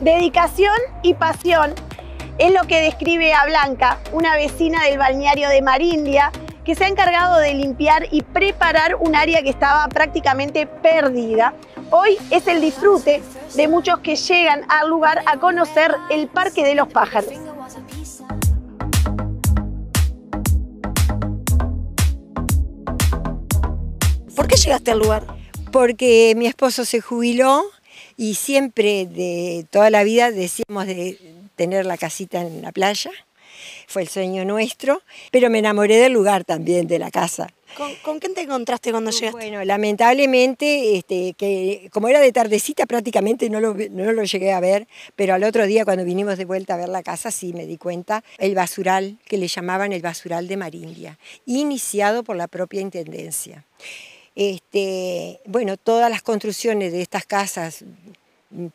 Dedicación y pasión es lo que describe a Blanca, una vecina del balneario de Marindia, que se ha encargado de limpiar y preparar un área que estaba prácticamente perdida. Hoy es el disfrute de muchos que llegan al lugar a conocer el Parque de los Pájaros. ¿Por qué llegaste al lugar? Porque mi esposo se jubiló y siempre de toda la vida decíamos de tener la casita en la playa, fue el sueño nuestro, pero me enamoré del lugar también, de la casa. ¿Con, ¿Con, quién te encontraste cuando llegaste? Bueno, lamentablemente, este, que como era de tardecita prácticamente no no lo, llegué a ver, pero al otro día cuando vinimos de vuelta a ver la casa sí me di cuenta, el basural, que le llamaban el basural de Marindia, iniciado por la propia Intendencia. Este, bueno, todas las construcciones de estas casas,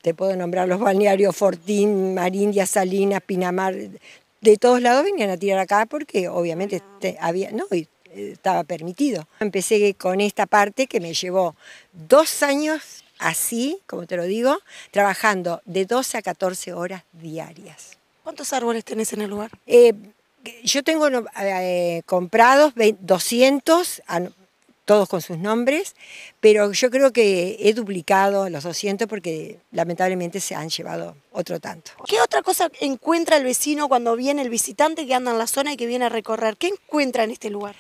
te puedo nombrar los balnearios Fortín, Marindia, Salinas, Pinamar, de todos lados venían a tirar acá porque obviamente había, no, eh, estaba permitido. Empecé con esta parte que me llevó dos años así, como te lo digo, trabajando de 12 a 14 horas diarias. ¿Cuántos árboles tenés en el lugar? Eh, yo tengo eh, comprados 200, todos con sus nombres, pero yo creo que he duplicado los 200 porque lamentablemente se han llevado otro tanto. ¿Qué otra cosa encuentra el vecino cuando viene el visitante que anda en la zona y que viene a recorrer? ¿Qué encuentra en este lugar?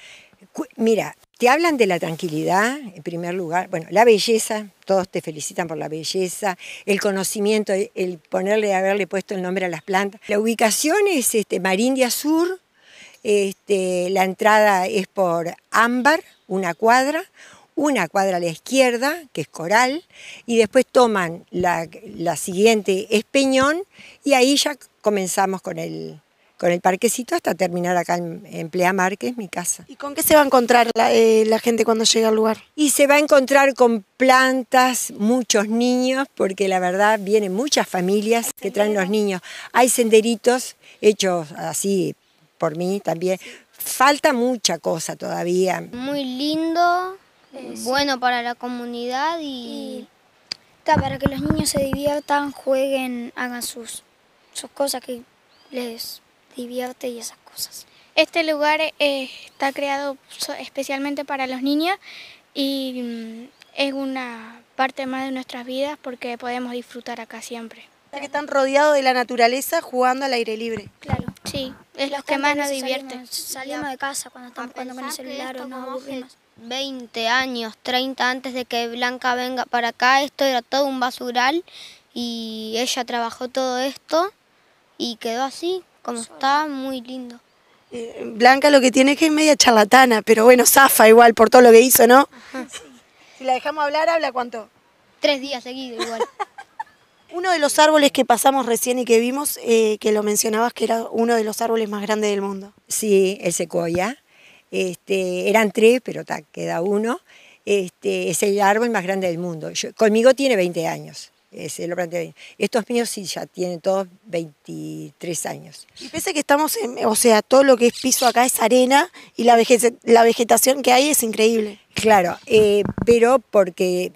Mira, te hablan de la tranquilidad, en primer lugar, bueno, la belleza, todos te felicitan por la belleza, el conocimiento, el ponerle, haberle puesto el nombre a las plantas. La ubicación es este, Marindia Sur, este, la entrada es por Ámbar, una cuadra, una cuadra a la izquierda, que es Coral, y después toman la, siguiente, es Peñón, y ahí ya comenzamos con el, con el parquecito hasta terminar acá en, en Pleamar, que es mi casa. ¿Y con qué se va a encontrar la, eh, la, gente cuando llega al lugar? Y se va a encontrar con plantas, muchos niños, porque la verdad vienen muchas familias que traen los niños. Hay senderitos hechos así por mí también. Falta mucha cosa todavía. Muy lindo, bueno para la comunidad y... para que los niños se diviertan, jueguen, hagan sus, sus cosas que les divierte y esas cosas. Este lugar eh, está creado especialmente para los niños y mm, es una parte más de nuestras vidas porque podemos disfrutar acá siempre. que están rodeados de la naturaleza jugando al aire libre. Sí, es los que más nos divierte. Salimos de casa cuando estamos con el celular o 20 años, 30 antes de que Blanca venga para acá, esto era todo un basural y ella trabajó todo esto y quedó así, como está, muy lindo. Eh, Blanca lo que tiene es que es media charlatana, pero bueno, zafa igual por todo lo que hizo, ¿no? Si la dejamos hablar, ¿habla cuánto? Tres días seguidos igual. Uno de los árboles que pasamos recién y que vimos, eh, que lo mencionabas, que era uno de los árboles más grandes del mundo. Sí, el secoya. Este, eran tres, pero queda uno. Este, es el árbol más grande del mundo. conmigo tiene 20 años. Estos míos sí ya tienen todos 23 años. Y pese a que estamos en, o sea, todo lo que es piso acá es arena y la, vegetación que hay es increíble. Claro, eh, pero porque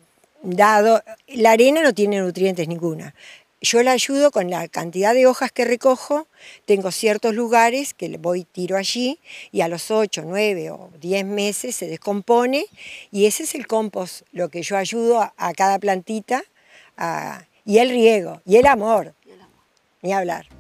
dado, la arena no tiene nutrientes ninguna. Yo la ayudo con la cantidad de hojas que recojo, tengo ciertos lugares que voy tiro allí y a los 8, 9 o 10 meses se descompone y ese es el compost, lo que yo ayudo a, cada plantita y el riego y el amor. ni hablar.